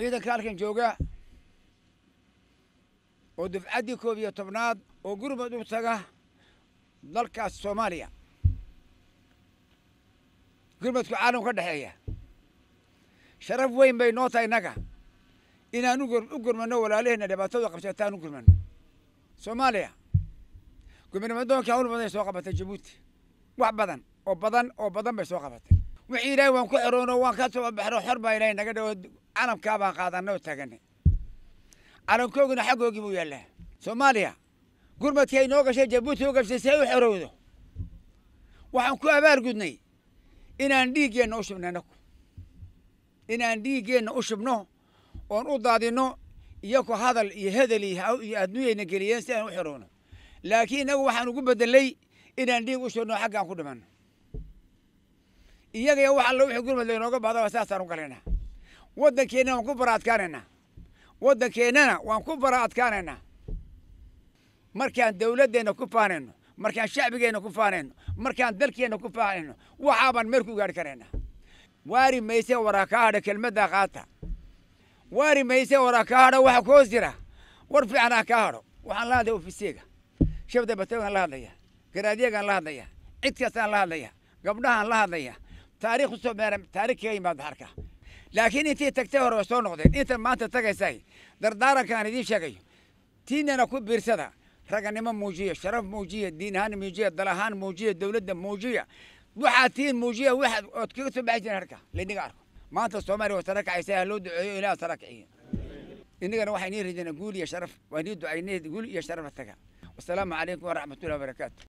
ciidanka halkan jooga oo dufcaddii koob iyo tobnaad oo gurmad u taga dalkaas soomaaliya gurmudku caalamku ka dhexeeya sharaf weyn bay noo tahay inaga inaan u gurmanno walaalaheenna dhibaatadu qabsataan u gurmanno soomaaliya gubernamadoonka hawl badan soo qabatay jabuuti wax badan oo badan oo badan bay soo qabatay wixii ilaahay waan ku xeroono waan ka soo xor baa ilahay naga dhawo calamkaabaan qaadanay oo taaganay calankoogina xaggoogii buu yaallaa soomaaliya gurmadkii ay noo gashay jabuuti u gashay si ay u xorowdo waxaan ku abaal gudnay inaan dhiiggeenna u shubno anaku inaan dhiiggeenna u shubno oon u daadinno iyaku hadal iyo hedel iyo adduunyayna geliyeen si aan u xorowno laakiin inagu waxaan ugu bedelay inaan dhiig u shubno xaggaan ku dhimanno iyagaya wax alla wixii gurmad laynooga bahdaba saasaan u galayna waddankeennana waan ku bara adkaanaynaa waddankeennana waan ku bara adkaanaynaa markaan dawladdeenna ku faanayno markaan shacbigeenna ku faanayno markaan dalkeenna ku faanayno waxaabaan meel ku gaadhi karaynaa waari mayse waraa kaa hadha kelmaddaa qaata waari mayse waraa kaa hadha waxa ku hoos jira war fiican aan kaa hadho waxaan la hadlaya ofiisiyega shabda batagaan la hadlaya garaadyagaan la hadlaya cid kastaan la hadlaya gabdhahaan la hadlaya taariikh usoo meera taariikh kaga yimaada harka laakiin intii tagtay hore way soo noqdeen inta maanta tagaysahay dardaaranka aan idiin sheegay tiinana ku biirsada raganimo muujiya sharaf muujiya diin ahaan muujiya dal ahaan muujiya dowladda muujiya waxaa tiin muujiya waxaad ood kaga soo baxay jireen harka laydinaga arko maanta soomaaliya way sara kacaysa ha loo duceeyo ilaah sara kiciya innagana waxaa inii rajaynaa guul iyo sharaf waa inii ducayneed guul iyo sharafa taga wasalaamu calaykum waraxmatullahi wabarakaatu